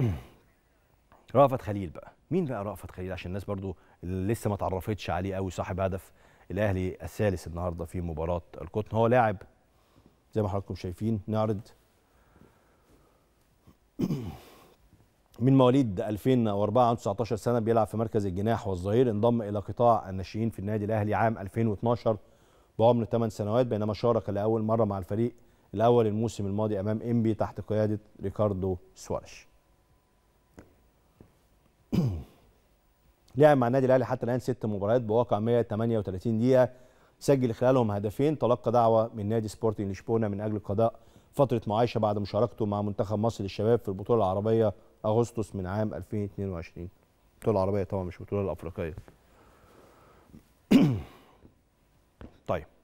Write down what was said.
رأفت خليل بقى مين بقى رأفت خليل عشان الناس برضو اللي لسه ما تعرفتش عليه قوي صاحب هدف الاهلي الثالث النهارده في مباراه القطن هو لاعب زي ما حضراتكم شايفين نعرض من مواليد 2004 عنده 19 سنه بيلعب في مركز الجناح والظهير انضم الى قطاع الناشئين في النادي الاهلي عام 2012 بعمر 8 سنوات بينما شارك لاول مره مع الفريق الاول الموسم الماضي امام انبي تحت قياده ريكاردو سواريش لعب مع النادي الاهلي حتى الان ست مباريات بواقع 138 دقيقه سجل خلالهم هدفين تلقى دعوه من نادي سبورتنج لشبونه من اجل قضاء فتره معايشه بعد مشاركته مع منتخب مصر للشباب في البطوله العربيه اغسطس من عام 2022 البطوله العربيه طبعا مش البطوله الافريقيه طيب